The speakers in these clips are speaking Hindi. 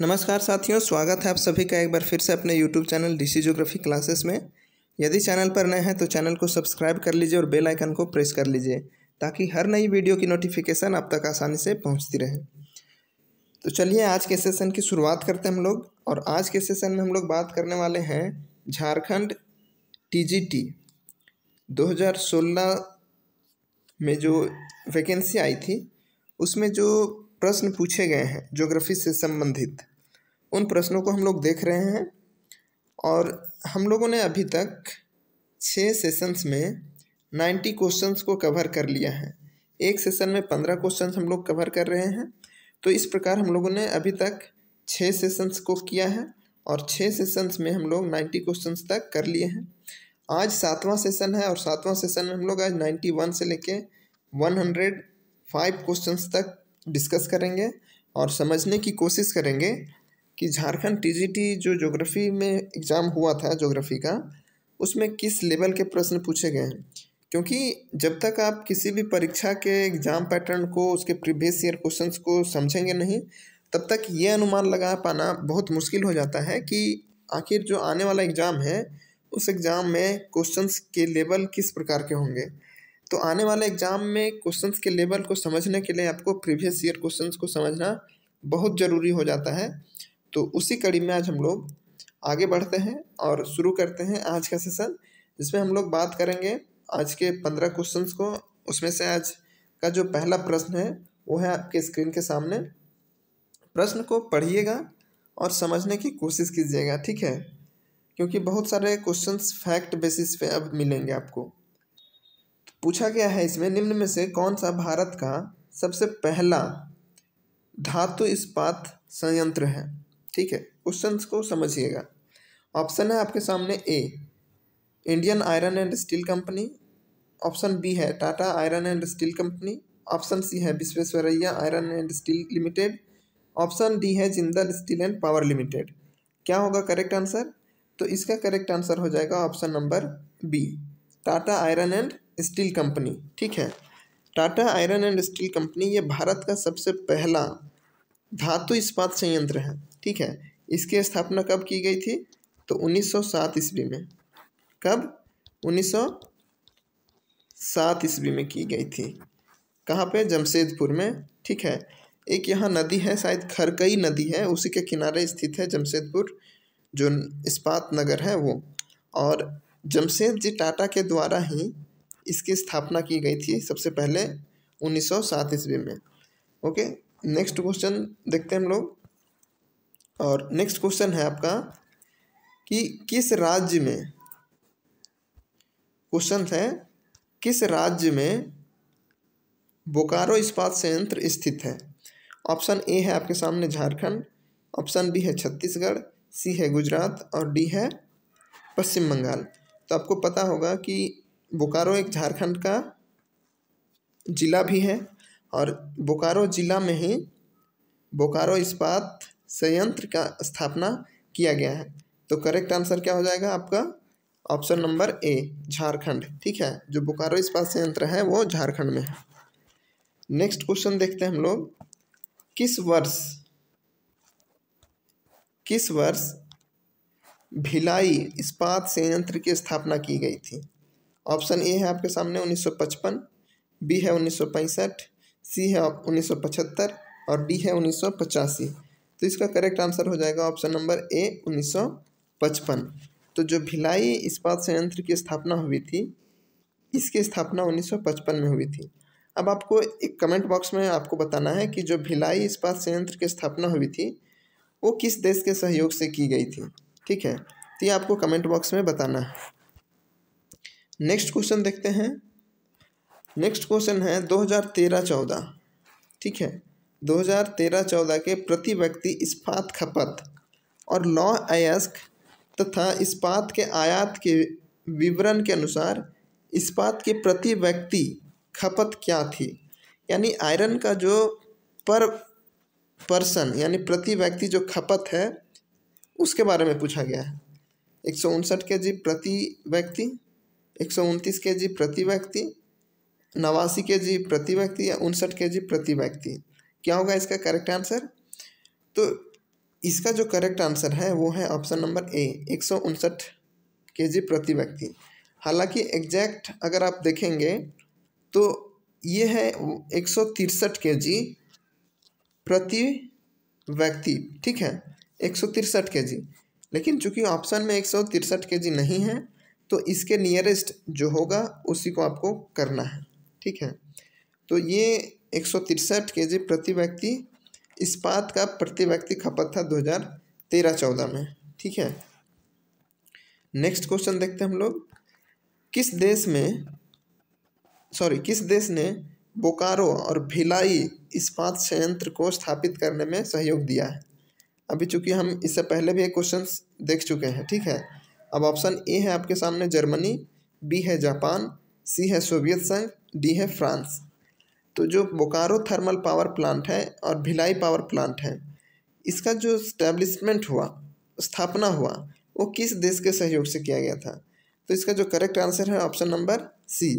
नमस्कार साथियों स्वागत है आप सभी का एक बार फिर से अपने YouTube channel the geography classes में यदि चैनल पर नए हैं तो चैनल को सब्सक्राइब कर लीजिए और बेल आइकन को प्रेस कर लीजिए ताकि हर नई वीडियो की नोटिफिकेशन आप तक आसानी से पहुंचती रहे तो चलिए आज के सेशन की शुरुआत करते हैं हम लोग और आज के सेशन में हम लोग बात करने वाले हैं झारखंड टी जी में जो वैकेंसी आई थी उसमें जो प्रश्न पूछे गए हैं ज्योग्राफी से संबंधित उन प्रश्नों को हम लोग देख रहे हैं और हम लोगों ने अभी तक छः सेशंस में नाइन्टी क्वेश्चंस को कवर कर लिया है एक सेशन में पंद्रह क्वेश्चन हम लोग कवर कर रहे हैं तो इस प्रकार हम लोगों ने अभी तक छः सेशंस को किया है और छः सेशंस में हम लोग नाइन्टी क्वेश्चन तक कर लिए हैं आज सातवां सेशन है और सातवां सेशन में हम लोग आज नाइन्टी वन से लेके वन हंड्रेड फाइव क्वेश्चन तक डिस्कस करेंगे और समझने की कोशिश करेंगे कि झारखंड टीजीटी जो ज्योग्राफी में एग्ज़ाम हुआ था ज्योग्राफी का उसमें किस लेवल के प्रश्न पूछे गए हैं क्योंकि जब तक आप किसी भी परीक्षा के एग्ज़ाम पैटर्न को उसके प्रीवियस ईयर क्वेश्चन को समझेंगे नहीं तब तक ये अनुमान लगा पाना बहुत मुश्किल हो जाता है कि आखिर जो आने वाला एग्ज़ाम है उस एग्ज़ाम में क्वेश्चंस के लेवल किस प्रकार के होंगे तो आने वाले एग्जाम में क्वेश्चंस के लेवल को समझने के लिए आपको प्रीवियस ईयर क्वेश्चंस को समझना बहुत ज़रूरी हो जाता है तो उसी कड़ी में आज हम लोग आगे बढ़ते हैं और शुरू करते हैं आज का सेशन जिसमें हम लोग बात करेंगे आज के पंद्रह क्वेश्चंस को उसमें से आज का जो पहला प्रश्न है वो है आपके स्क्रीन के सामने प्रश्न को पढ़िएगा और समझने की कोशिश कीजिएगा ठीक है क्योंकि बहुत सारे क्वेश्चंस फैक्ट बेसिस पे अब मिलेंगे आपको पूछा गया है इसमें निम्न में से कौन सा भारत का सबसे पहला धातु इस्पात संयंत्र है ठीक है क्वेश्चन को समझिएगा ऑप्शन है आपके सामने A Indian iron and steel company option B है Tata iron and steel company option C है Visvesvaraya iron and steel limited option D है Jindal steel and power limited क्या होगा करेक्ट आंसर तो इसका करेक्ट आंसर हो जाएगा option number B Tata iron and steel company ठीक है Tata iron and steel company ये भारत का सबसे पहला धातु इस्पात संयंत्र है ठीक है इसकी स्थापना कब की गई थी तो 1907 ईस्वी में कब 1907 ईस्वी में की गई थी कहाँ पे जमशेदपुर में ठीक है एक यहाँ नदी है शायद खरकई नदी है उसी के किनारे स्थित है जमशेदपुर जो इस्पात नगर है वो और जमशेद जी टाटा के द्वारा ही इसकी स्थापना की गई थी सबसे पहले 1907 ईस्वी में ओके नेक्स्ट क्वेश्चन देखते हैं हम लोग और नेक्स्ट क्वेश्चन है आपका कि किस राज्य में क्वेश्चन है किस राज्य में बोकारो इस्पात संयंत्र स्थित है ऑप्शन ए है आपके सामने झारखंड ऑप्शन बी है छत्तीसगढ़ सी है गुजरात और डी है पश्चिम बंगाल तो आपको पता होगा कि बोकारो एक झारखंड का ज़िला भी है और बोकारो ज़िला में ही बोकारो इस्पात संयंत्र का स्थापना किया गया है तो करेक्ट आंसर क्या हो जाएगा आपका ऑप्शन नंबर ए झारखंड ठीक है जो बोकारो इस्पात संयंत्र है वो झारखंड में है नेक्स्ट क्वेश्चन देखते हैं हम लोग किस वर्ष किस वर्ष भिलाई इस्पात संयंत्र की स्थापना की गई थी ऑप्शन ए है आपके सामने 1955 बी है 1965 सी है 1975 और डी है उन्नीस तो इसका करेक्ट आंसर हो जाएगा ऑप्शन नंबर ए 1955 तो जो भिलाई इस्पात संयंत्र की स्थापना हुई थी इसकी स्थापना 1955 में हुई थी अब आपको एक कमेंट बॉक्स में आपको बताना है कि जो भिलाई इस्पात संयंत्र की स्थापना हुई थी वो किस देश के सहयोग से की गई थी ठीक है तो ये आपको कमेंट बॉक्स में बताना है नेक्स्ट क्वेश्चन देखते हैं नेक्स्ट क्वेश्चन है दो हज़ार तेरह चौदह ठीक है दो हज़ार तेरह चौदह के प्रति व्यक्ति इस्पात खपत और लौ अयस्क तथा इस्पात के आयात के विवरण के अनुसार इस्पात के प्रति व्यक्ति खपत क्या थी यानी आयरन का जो पर पर्सन यानी प्रति व्यक्ति जो खपत है उसके बारे में पूछा गया है एक सौ उनसठ के जी प्रति व्यक्ति एक सौ उनतीस के जी प्रति व्यक्ति नवासी के जी प्रति व्यक्ति या उनसठ के जी प्रति व्यक्ति क्या होगा इसका करेक्ट आंसर तो इसका जो करेक्ट आंसर है वो है ऑप्शन नंबर ए एक सौ उनसठ के जी प्रति व्यक्ति हालांकि एग्जैक्ट अगर आप देखेंगे तो ये है एक सौ तिरसठ के जी प्रति व्यक्ति ठीक है एक सौ तिरसठ के जी लेकिन चूंकि ऑप्शन में एक सौ तिरसठ के जी नहीं है तो इसके नियरेस्ट जो होगा उसी को आपको करना है ठीक है तो ये एक सौ तिरसठ के जी प्रति व्यक्ति इस्पात का प्रति व्यक्ति खपत था दो हज़ार तेरह चौदह में ठीक है नेक्स्ट क्वेश्चन देखते हैं हम लोग किस देश में सॉरी किस देश ने बोकारो और भिलाई इस्पात संयंत्र को स्थापित करने में सहयोग दिया है अभी चूंकि हम इससे पहले भी एक क्वेश्चन देख चुके हैं ठीक है अब ऑप्शन ए है आपके सामने जर्मनी बी है जापान सी है सोवियत संघ डी है फ्रांस तो जो बोकारो थर्मल पावर प्लांट है और भिलाई पावर प्लांट है इसका जो स्टैब्लिशमेंट हुआ स्थापना हुआ वो किस देश के सहयोग से किया गया था तो इसका जो करेक्ट आंसर है ऑप्शन नंबर सी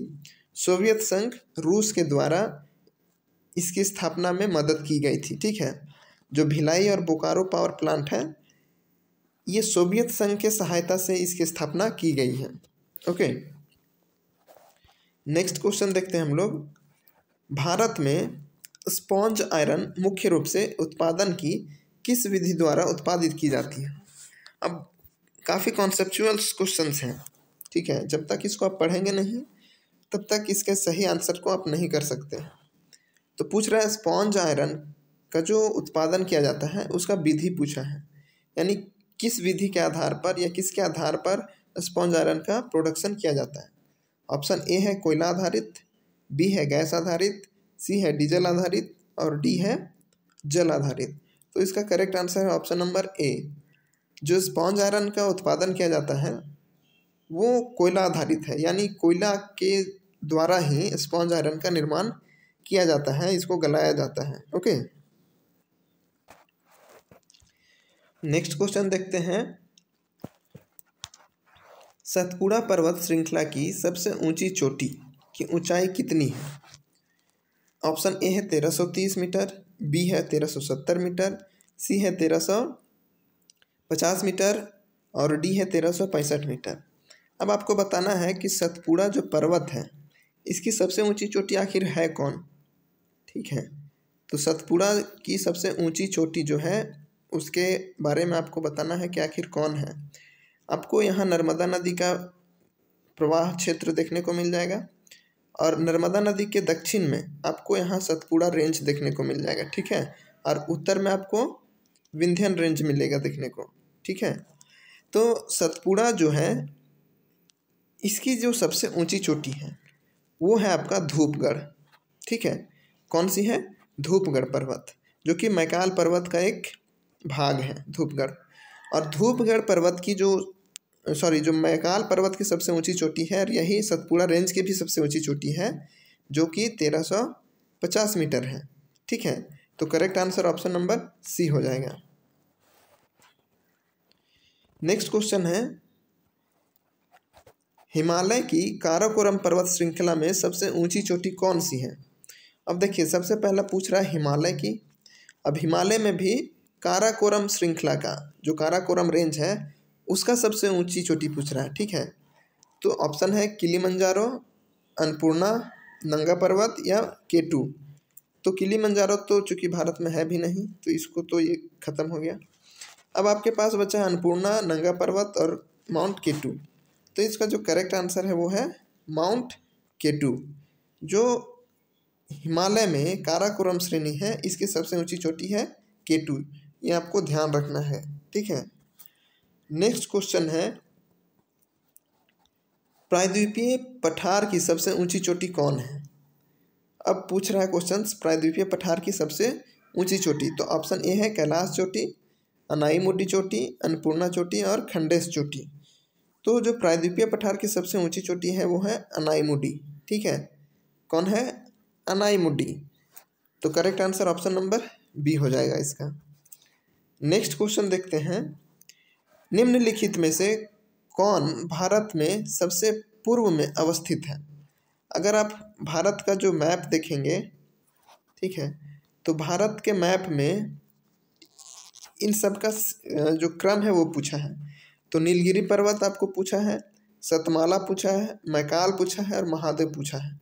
सोवियत संघ रूस के द्वारा इसकी स्थापना में मदद की गई थी ठीक है जो भिलाई और बोकारो पावर प्लांट है ये सोवियत संघ के सहायता से इसकी स्थापना की गई है ओके नेक्स्ट क्वेश्चन देखते हैं हम लोग भारत में स्पॉन्ज आयरन मुख्य रूप से उत्पादन की किस विधि द्वारा उत्पादित की जाती है अब काफ़ी कॉन्सेप्चुअल क्वेश्चन हैं ठीक है जब तक इसको आप पढ़ेंगे नहीं तब तक इसके सही आंसर को आप नहीं कर सकते तो पूछ रहा है स्पॉन्ज आयरन का जो उत्पादन किया जाता है उसका विधि पूछा है यानी किस विधि के आधार पर या किसके आधार पर स्पॉन्ज आयरन का प्रोडक्शन किया जाता है ऑप्शन ए है कोयला आधारित बी है गैस आधारित सी है डीजल आधारित और डी है जल आधारित तो इसका करेक्ट आंसर है ऑप्शन नंबर ए जो स्पॉन्ज आयरन का उत्पादन किया जाता है वो कोयला आधारित है यानी कोयला के द्वारा ही स्पॉन्ज आयरन का निर्माण किया जाता है इसको गलाया जाता है ओके नेक्स्ट क्वेश्चन देखते हैं सतपुड़ा पर्वत श्रृंखला की सबसे ऊंची चोटी की ऊंचाई कितनी है ऑप्शन ए है तेरह सौ तीस मीटर बी है तेरह सौ सत्तर मीटर सी है तेरह सौ पचास मीटर और डी है तेरह सौ पैंसठ मीटर अब आपको बताना है कि सतपुड़ा जो पर्वत है इसकी सबसे ऊंची चोटी आखिर है कौन ठीक है तो सतपुड़ा की सबसे ऊंची चोटी जो है उसके बारे में आपको बताना है कि आखिर कौन है आपको यहाँ नर्मदा नदी का प्रवाह क्षेत्र देखने को मिल जाएगा और नर्मदा नदी के दक्षिण में आपको यहाँ सतपुड़ा रेंज देखने को मिल जाएगा ठीक है और उत्तर में आपको विंध्यन रेंज मिलेगा देखने को ठीक है तो सतपुड़ा जो है इसकी जो सबसे ऊंची चोटी है वो है आपका धूपगढ़ ठीक है कौन सी है धूपगढ़ पर्वत जो कि मैकाल पर्वत का एक भाग है धूपगढ़ और धूपगढ़ पर्वत की जो सॉरी जो मैकाल पर्वत की सबसे ऊंची चोटी है और यही सतपुड़ा रेंज की भी सबसे ऊंची चोटी है जो कि तेरह सौ पचास मीटर है ठीक है तो correct answer option number C हो जाएगा नेक्स्ट क्वेश्चन है हिमालय की काराकोरम पर्वत श्रृंखला में सबसे ऊंची चोटी कौन सी है अब देखिए सबसे पहला पूछ रहा है हिमालय की अब हिमालय में भी काराकोरम श्रृंखला का जो काराकोरम रेंज है उसका सबसे ऊंची चोटी पूछ रहा है ठीक है तो ऑप्शन है किलीमंजारो अन्नपूर्णा नंगा पर्वत या केटू तो मंजारो तो चूँकि भारत में है भी नहीं तो इसको तो ये ख़त्म हो गया अब आपके पास बचा है अन्नपूर्णा नंगा पर्वत और माउंट केटू तो इसका जो करेक्ट आंसर है वो है माउंट केटू जो हिमालय में काराकोरम श्रेणी है इसकी सबसे ऊंची चोटी है केटू ये आपको ध्यान रखना है ठीक है नेक्स्ट क्वेश्चन है प्रायद्वीपीय पठार की सबसे ऊंची चोटी कौन है अब पूछ रहा है क्वेश्चन प्रायद्वीपीय पठार की सबसे ऊंची चोटी तो ऑप्शन ए है कैलाश चोटी मोटी चोटी अन्नपूर्णा चोटी और खंडेश चोटी तो जो प्रायद्वीपीय पठार की सबसे ऊंची चोटी है वो है अनाईमुडी ठीक है कौन है अनाईमुडी तो correct answer option number B हो जाएगा इसका नेक्स्ट क्वेश्चन देखते हैं निम्नलिखित में से कौन भारत में सबसे पूर्व में अवस्थित है अगर आप भारत का जो मैप देखेंगे ठीक है तो भारत के मैप में इन सब का जो क्रम है वो पूछा है तो नीलगिरी पर्वत आपको पूछा है सतमाला पूछा है मैकाल पूछा है और महादेव पूछा है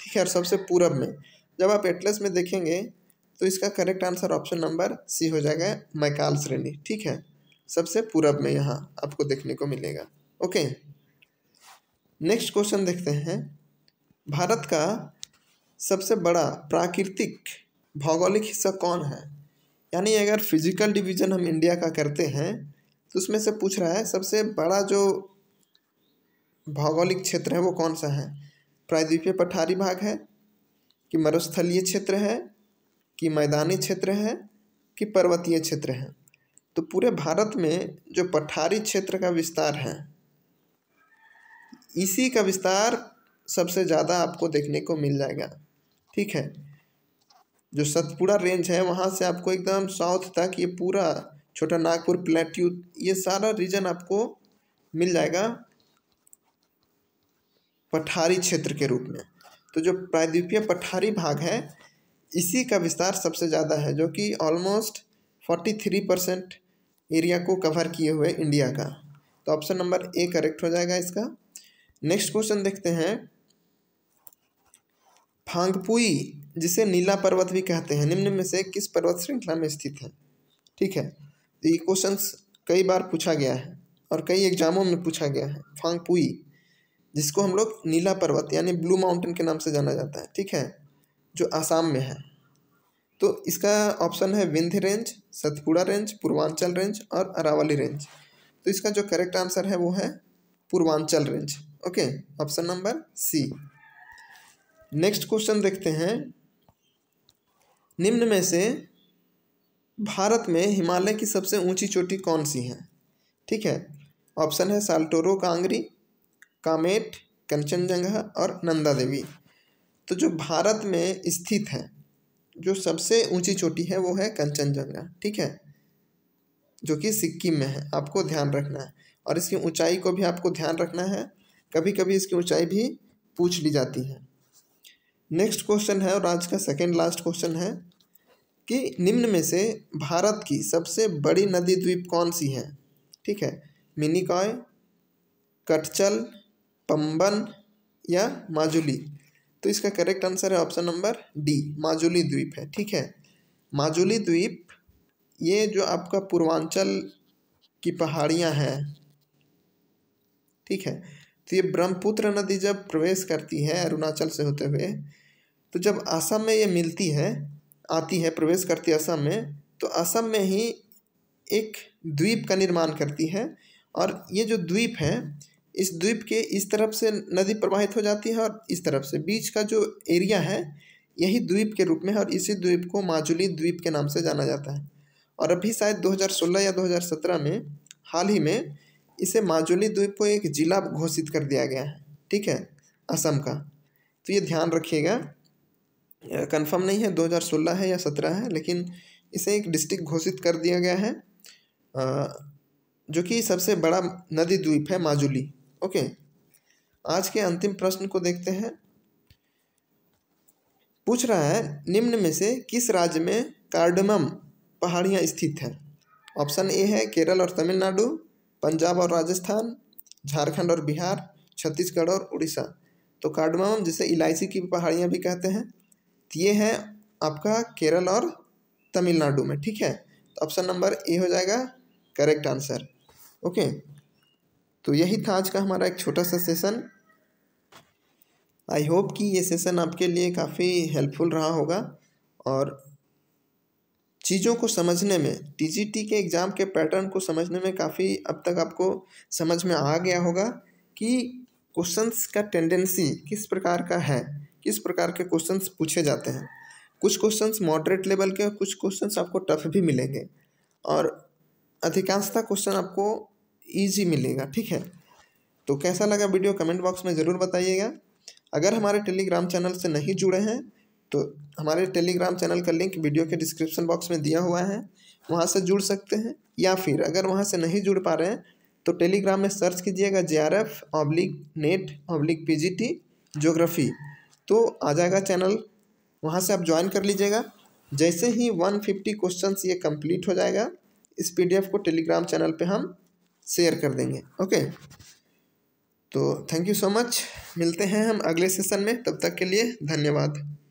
ठीक है और सबसे पूरब में जब आप एटलस में देखेंगे तो इसका correct answer option number C हो जाएगा मैकाल श्रेणी ठीक है सबसे पूरब में यहाँ आपको देखने को मिलेगा ओके नेक्स्ट क्वेश्चन देखते हैं भारत का सबसे बड़ा प्राकृतिक भौगोलिक हिस्सा कौन है यानी अगर फिजिकल डिवीजन हम इंडिया का करते हैं तो उसमें से पूछ रहा है सबसे बड़ा जो भौगोलिक क्षेत्र है वो कौन सा है प्रायद्वीपीय पठारी भाग है कि मरुस्थलीय क्षेत्र है कि मैदानी क्षेत्र हैं कि पर्वतीय क्षेत्र हैं तो पूरे भारत में जो पठारी क्षेत्र का विस्तार है इसी का विस्तार सबसे ज़्यादा आपको देखने को मिल जाएगा ठीक है जो सतपुड़ा रेंज है वहाँ से आपको एकदम साउथ तक ये पूरा छोटा नागपुर प्लेट्यू ये सारा रीजन आपको मिल जाएगा पठारी क्षेत्र के रूप में तो जो प्रायद्वीपीय पठारी भाग है इसी का विस्तार सबसे ज़्यादा है जो कि almost forty three percent area को कवर किए हुए इंडिया का तो ऑप्शन नंबर ए करेक्ट हो जाएगा इसका नेक्स्ट क्वेश्चन देखते हैं फांगपुई जिसे नीला पर्वत भी कहते हैं निम्न में से किस पर्वत श्रृंखला में स्थित है ठीक है तो ये क्वेश्चन कई बार पूछा गया है और कई एग्जामों में पूछा गया है फांगपुई जिसको हम लोग नीला पर्वत यानी ब्लू माउंटेन के नाम से जाना जाता है ठीक है जो आसाम में है तो इसका ऑप्शन है Vindhya range Satpura range Purvanchal range और अरावली रेंज तो इसका जो करेक्ट आंसर है वो है Purvanchal range okay option number C next question देखते हैं निम्न में से भारत में हिमालय की सबसे ऊंची चोटी कौन सी है ठीक है ऑप्शन है साल्टोरो कांगरी कामेट कंचनजंगा और नंदा देवी तो जो भारत में स्थित है जो सबसे ऊंची चोटी है वो है कंचनजंगा ठीक है जो कि सिक्किम में है आपको ध्यान रखना है और इसकी ऊंचाई को भी आपको ध्यान रखना है कभी कभी इसकी ऊंचाई भी पूछ ली जाती है नेक्स्ट क्वेश्चन है और आज का सेकेंड लास्ट क्वेश्चन है कि निम्न में से भारत की सबसे बड़ी नदी द्वीप कौन सी है ठीक है मिनिकॉय कटचल पंबन या माजुली तो इसका करेक्ट आंसर है ऑप्शन नंबर डी माजुली द्वीप है ठीक है माजुली द्वीप ये जो आपका पूर्वांचल की पहाड़ियाँ हैं ठीक है तो ये ब्रह्मपुत्र नदी जब प्रवेश करती है अरुणाचल से होते हुए तो जब असम में ये मिलती है आती है प्रवेश करती है असम में तो असम में ही एक द्वीप का निर्माण करती है और ये जो द्वीप है इस द्वीप के इस तरफ से नदी प्रवाहित हो जाती है और इस तरफ से बीच का जो एरिया है यही द्वीप के रूप में है और इसी द्वीप को माजुली द्वीप के नाम से जाना जाता है और अभी शायद 2016 या 2017 में हाल ही में इसे माजुली द्वीप को एक जिला घोषित कर दिया गया है ठीक है असम का तो ये ध्यान रखिएगा कन्फर्म नहीं है दो है या सत्रह है लेकिन इसे एक डिस्ट्रिक्ट घोषित कर दिया गया है जो कि सबसे बड़ा नदी द्वीप है माजुली ओके आज के अंतिम प्रश्न को देखते हैं पूछ रहा है निम्न में से किस राज्य में कार्डमम पहाड़ियाँ स्थित हैं ऑप्शन ए है केरल और तमिलनाडु पंजाब और राजस्थान झारखंड और बिहार छत्तीसगढ़ और उड़ीसा तो कार्डमम जिसे इलायची की पहाड़ियाँ भी कहते हैं ये है आपका केरल और तमिलनाडु में ठीक है तो ऑप्शन नंबर ए हो जाएगा करेक्ट आंसर ओके तो यही था आज का हमारा एक छोटा सा सेशन आई होप कि ये सेशन आपके लिए काफ़ी हेल्पफुल रहा होगा और चीज़ों को समझने में टी के एग्ज़ाम के पैटर्न को समझने में काफ़ी अब तक आपको समझ में आ गया होगा कि क्वेश्चंस का टेंडेंसी किस प्रकार का है किस प्रकार के क्वेश्चंस पूछे जाते हैं कुछ क्वेश्चंस मॉडरेट लेवल के और कुछ क्वेश्चंस आपको टफ भी मिलेंगे और अधिकांशता क्वेश्चन आपको ईजी मिलेगा ठीक है तो कैसा लगा वीडियो कमेंट बॉक्स में ज़रूर बताइएगा अगर हमारे टेलीग्राम चैनल से नहीं जुड़े हैं तो हमारे टेलीग्राम चैनल का लिंक वीडियो के डिस्क्रिप्शन बॉक्स में दिया हुआ है वहाँ से जुड़ सकते हैं या फिर अगर वहाँ से नहीं जुड़ पा रहे हैं तो टेलीग्राम में सर्च कीजिएगा J R F oblique net oblique P G T geography तो आ जाएगा चैनल वहाँ से आप ज्वाइन कर लीजिएगा जैसे ही वन फिफ्टी क्वेश्चन ये कम्प्लीट हो जाएगा इस पी डी एफ को टेलीग्राम चैनल पर हम शेयर कर देंगे ओके तो थैंक यू सो मच मिलते हैं हम अगले सेशन में तब तक के लिए धन्यवाद